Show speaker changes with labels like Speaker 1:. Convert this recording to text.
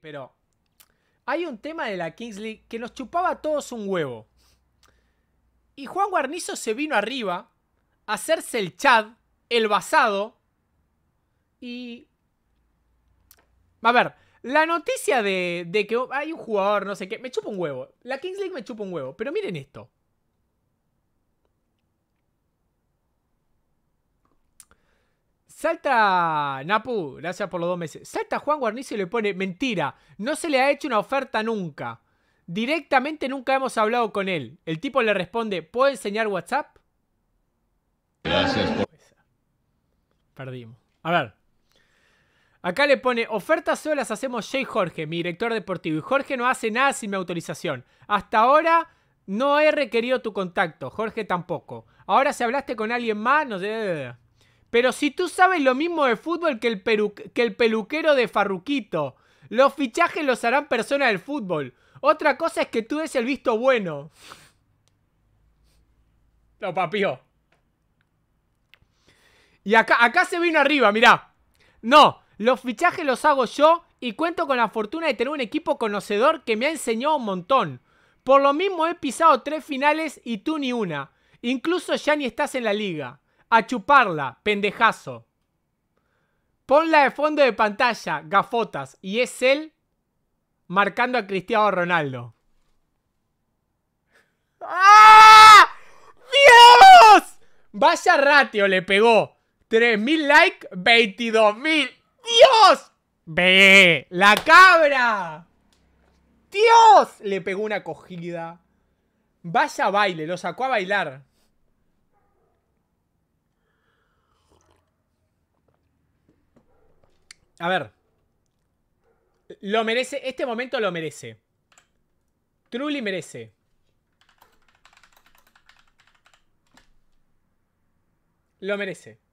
Speaker 1: Pero hay un tema de la Kings League que nos chupaba a todos un huevo. Y Juan Guarnizo se vino arriba a hacerse el chad, el basado. Y. A ver, la noticia de, de que hay un jugador, no sé qué, me chupa un huevo. La Kings League me chupa un huevo. Pero miren esto. Salta, Napu, gracias por los dos meses. Salta Juan Guarnicio y le pone, mentira, no se le ha hecho una oferta nunca. Directamente nunca hemos hablado con él. El tipo le responde, ¿puedo enseñar WhatsApp? Gracias por... Perdimos. A ver. Acá le pone, ofertas solo las hacemos Jay Jorge, mi director deportivo. Y Jorge no hace nada sin mi autorización. Hasta ahora no he requerido tu contacto. Jorge tampoco. Ahora si hablaste con alguien más, no sé... Pero si tú sabes lo mismo de fútbol que el, peluquero de Farruquito, los fichajes los harán personas del fútbol. Otra cosa es que tú des el visto bueno. Lo no, papió. Y acá, acá se vino arriba, mirá. No, los fichajes los hago yo y cuento con la fortuna de tener un equipo conocedor que me ha enseñado un montón. Por lo mismo he pisado tres finales y tú ni una. Incluso ya ni estás en la liga. A chuparla, pendejazo. Ponla de fondo de pantalla, gafotas, y es él marcando a Cristiano Ronaldo. ¡Ah! ¡Dios! Vaya ratio le pegó. 3.000 likes, 22.000. ¡Dios! ¡Ve! ¡La cabra! ¡Dios! Le pegó una cogida. Vaya baile, lo sacó a bailar. A ver. Lo merece. Este momento lo merece. Truly merece. Lo merece.